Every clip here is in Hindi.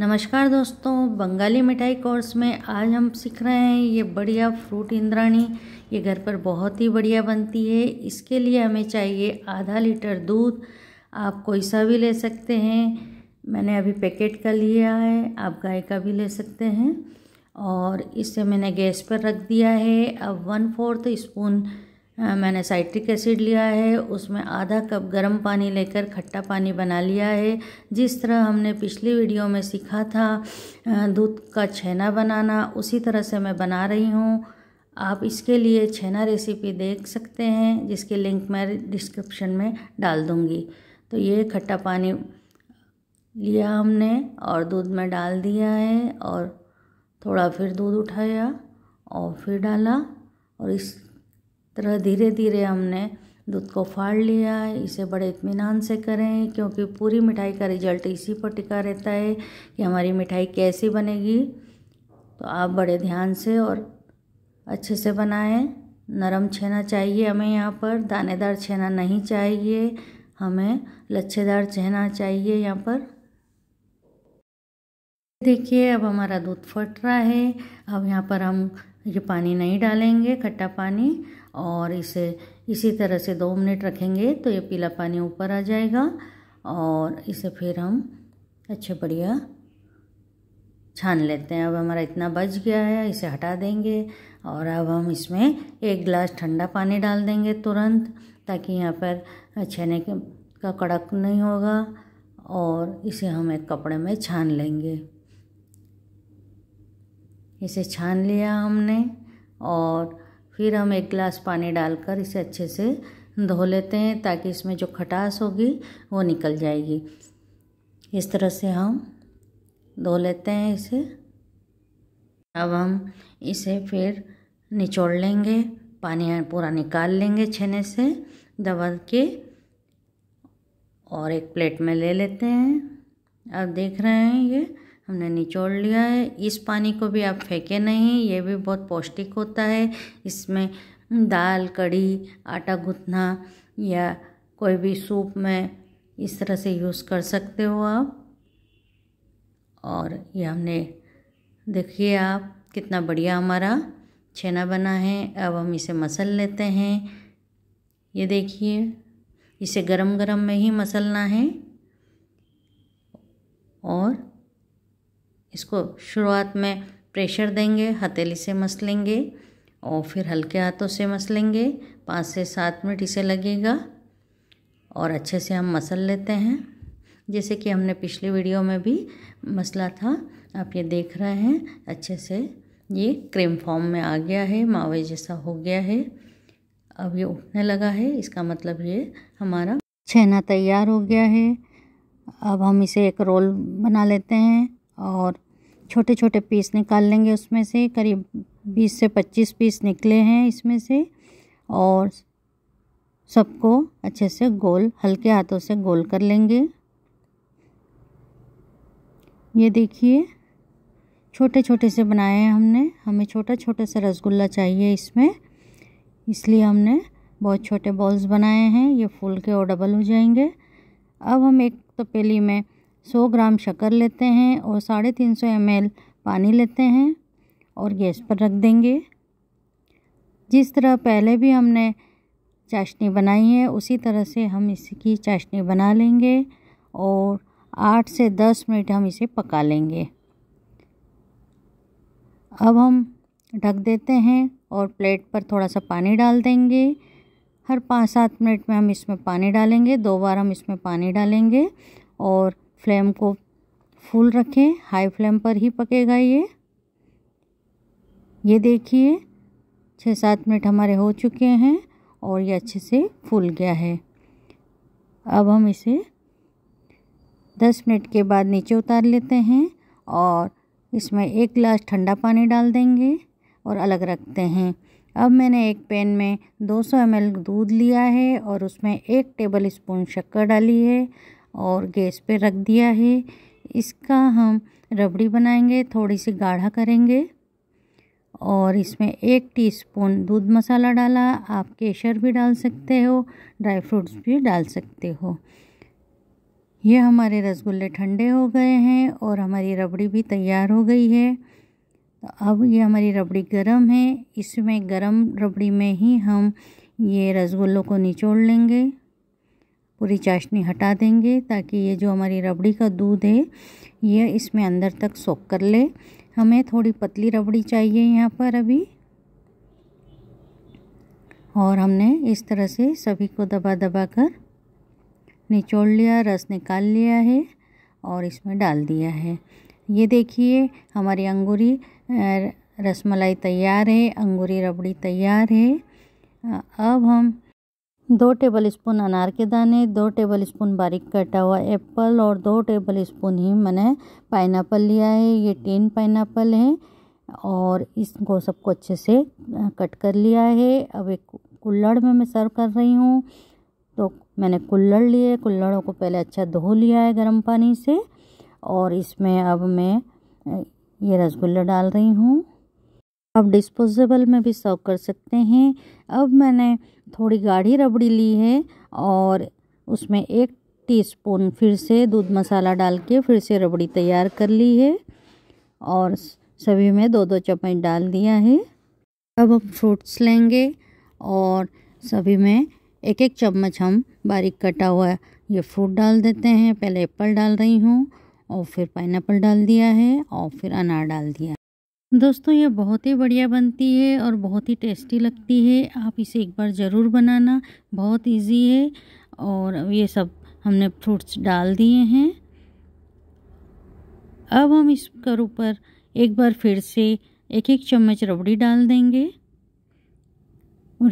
नमस्कार दोस्तों बंगाली मिठाई कोर्स में आज हम सीख रहे हैं ये बढ़िया फ्रूट इंद्राणी ये घर पर बहुत ही बढ़िया बनती है इसके लिए हमें चाहिए आधा लीटर दूध आप कोई सा भी ले सकते हैं मैंने अभी पैकेट का लिया है आप गाय का भी ले सकते हैं और इसे मैंने गैस पर रख दिया है अब वन फोर्थ स्पून हाँ, मैंने साइट्रिक एसिड लिया है उसमें आधा कप गर्म पानी लेकर खट्टा पानी बना लिया है जिस तरह हमने पिछली वीडियो में सीखा था दूध का छेना बनाना उसी तरह से मैं बना रही हूँ आप इसके लिए छेना रेसिपी देख सकते हैं जिसकी लिंक मैं डिस्क्रिप्शन में डाल दूँगी तो ये खट्टा पानी लिया हमने और दूध में डाल दिया है और थोड़ा फिर दूध उठाया और फिर डाला और इस तरह धीरे धीरे हमने दूध को फाड़ लिया है इसे बड़े इतमान से करें क्योंकि पूरी मिठाई का रिजल्ट इसी पर टिका रहता है कि हमारी मिठाई कैसी बनेगी तो आप बड़े ध्यान से और अच्छे से बनाएं नरम छेना चाहिए हमें यहाँ पर दानेदार छेना नहीं चाहिए हमें लच्छेदार छेना चाहिए यहाँ पर देखिए अब हमारा दूध फट रहा है अब यहाँ पर हम ये पानी नहीं डालेंगे खट्टा पानी और इसे इसी तरह से दो मिनट रखेंगे तो ये पीला पानी ऊपर आ जाएगा और इसे फिर हम अच्छे बढ़िया छान लेते हैं अब हमारा इतना बच गया है इसे हटा देंगे और अब हम इसमें एक गिलास ठंडा पानी डाल देंगे तुरंत ताकि यहाँ पर छेने के का कड़क नहीं होगा और इसे हम एक कपड़े में छान लेंगे इसे छान लिया हमने और फिर हम एक गिलास पानी डालकर इसे अच्छे से धो लेते हैं ताकि इसमें जो खटास होगी वो निकल जाएगी इस तरह से हम धो लेते हैं इसे अब हम इसे फिर निचोड़ लेंगे पानी पूरा निकाल लेंगे छेने से दबा के और एक प्लेट में ले लेते हैं अब देख रहे हैं ये हमने निचोड़ लिया है इस पानी को भी आप फेंके नहीं ये भी बहुत पौष्टिक होता है इसमें दाल कड़ी आटा गूँथना या कोई भी सूप में इस तरह से यूज़ कर सकते हो आप और ये हमने देखिए आप कितना बढ़िया हमारा छेना बना है अब हम इसे मसल लेते हैं ये देखिए इसे गरम गरम में ही मसलना है और इसको शुरुआत में प्रेशर देंगे हथेली से मसलेंगे और फिर हल्के हाथों से मसलेंगे पाँच से सात मिनट इसे लगेगा और अच्छे से हम मसल लेते हैं जैसे कि हमने पिछले वीडियो में भी मसला था आप ये देख रहे हैं अच्छे से ये क्रीम फॉर्म में आ गया है मावे जैसा हो गया है अब ये उठने लगा है इसका मतलब ये हमारा छेना तैयार हो गया है अब हम इसे एक रोल बना लेते हैं और छोटे छोटे पीस निकाल लेंगे उसमें से करीब बीस से पच्चीस पीस निकले हैं इसमें से और सबको अच्छे से गोल हल्के हाथों से गोल कर लेंगे ये देखिए छोटे छोटे से बनाए हैं हमने हमें छोटा छोटा सा रसगुल्ला चाहिए इसमें इसलिए हमने बहुत छोटे बॉल्स बनाए हैं ये फूल के और डबल हो जाएंगे अब हम एक तपेली में सौ ग्राम शक्कर लेते हैं और साढ़े तीन सौ एम एल पानी लेते हैं और गैस पर रख देंगे जिस तरह पहले भी हमने चाशनी बनाई है उसी तरह से हम इसकी चाशनी बना लेंगे और आठ से दस मिनट हम इसे पका लेंगे अब हम ढक देते हैं और प्लेट पर थोड़ा सा पानी डाल देंगे हर पाँच सात मिनट में हम इसमें पानी डालेंगे दो बार हम इसमें पानी डालेंगे और फ्लेम को फुल रखें हाई फ्लेम पर ही पकेगा ये ये देखिए छः सात मिनट हमारे हो चुके हैं और ये अच्छे से फूल गया है अब हम इसे दस मिनट के बाद नीचे उतार लेते हैं और इसमें एक गिलास ठंडा पानी डाल देंगे और अलग रखते हैं अब मैंने एक पैन में 200 ml दूध लिया है और उसमें एक टेबल स्पून शक्कर डाली है और गैस पे रख दिया है इसका हम रबड़ी बनाएंगे थोड़ी सी गाढ़ा करेंगे और इसमें एक टीस्पून दूध मसाला डाला आप केसर भी डाल सकते हो ड्राई फ्रूट्स भी डाल सकते हो ये हमारे रसगुल्ले ठंडे हो गए हैं और हमारी रबड़ी भी तैयार हो गई है तो अब ये हमारी रबड़ी गरम है इसमें गरम रबड़ी में ही हम ये रसगुल्लों को निचोड़ लेंगे पूरी चाशनी हटा देंगे ताकि ये जो हमारी रबड़ी का दूध है ये इसमें अंदर तक सोख कर ले हमें थोड़ी पतली रबड़ी चाहिए यहाँ पर अभी और हमने इस तरह से सभी को दबा दबा कर निचोड़ लिया रस निकाल लिया है और इसमें डाल दिया है ये देखिए हमारी अंगूरी रसमलाई तैयार है अंगूरी रबड़ी तैयार है अब हम दो टेबल स्पून अनार के दाने दो टेबल स्पून बारीक कटा हुआ एप्पल और दो टेबल स्पून ही मैंने पाइन लिया है ये तीन पाइनएप्पल है और इसको सबको अच्छे से कट कर लिया है अब एक कुल्लड़ में मैं सर्व कर रही हूँ तो मैंने कुल्लड़ लिए कुल्लड़ों को पहले अच्छा धो लिया है गर्म पानी से और इसमें अब मैं ये रसगुल्ला डाल रही हूँ आप डिस्पोजेबल में भी सर्व कर सकते हैं अब मैंने थोड़ी गाढ़ी रबड़ी ली है और उसमें एक टीस्पून फिर से दूध मसाला डाल के फिर से रबड़ी तैयार कर ली है और सभी में दो दो चम्मच डाल दिया है अब हम फ्रूट्स लेंगे और सभी में एक एक चम्मच हम बारीक कटा हुआ ये फ्रूट डाल देते हैं पहले एप्पल डाल रही हूँ और फिर पाइनएप्पल डाल दिया है और फिर अनार डाल दिया दोस्तों ये बहुत ही बढ़िया बनती है और बहुत ही टेस्टी लगती है आप इसे एक बार ज़रूर बनाना बहुत इजी है और ये सब हमने फ्रूट्स डाल दिए हैं अब हम इस कर ऊपर एक बार फिर से एक एक चम्मच रबड़ी डाल देंगे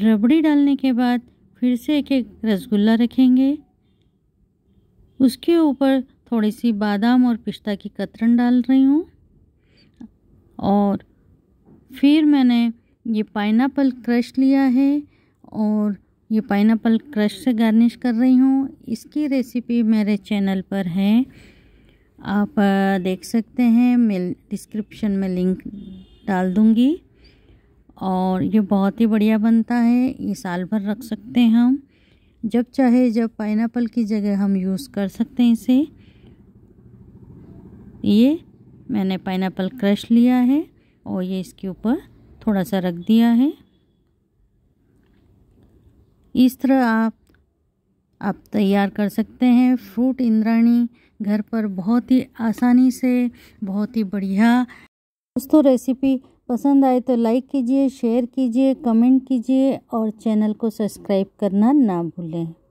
रबड़ी डालने के बाद फिर से एक एक रसगुल्ला रखेंगे उसके ऊपर थोड़ी सी बादाम और पिस्ता की कतरन डाल रही हूँ और फिर मैंने ये पाइन क्रश लिया है और ये पाइन क्रश से गार्निश कर रही हूँ इसकी रेसिपी मेरे चैनल पर है आप देख सकते हैं मैं डिस्क्रिप्शन में लिंक डाल दूँगी और ये बहुत ही बढ़िया बनता है ये साल भर रख सकते हैं हम जब चाहे जब पाइन की जगह हम यूज़ कर सकते हैं इसे ये मैंने पाइनएप्पल क्रश लिया है और ये इसके ऊपर थोड़ा सा रख दिया है इस तरह आप आप तैयार कर सकते हैं फ्रूट इंद्राणी घर पर बहुत ही आसानी से बहुत ही बढ़िया दोस्तों रेसिपी पसंद आए तो लाइक कीजिए शेयर कीजिए कमेंट कीजिए और चैनल को सब्सक्राइब करना ना भूलें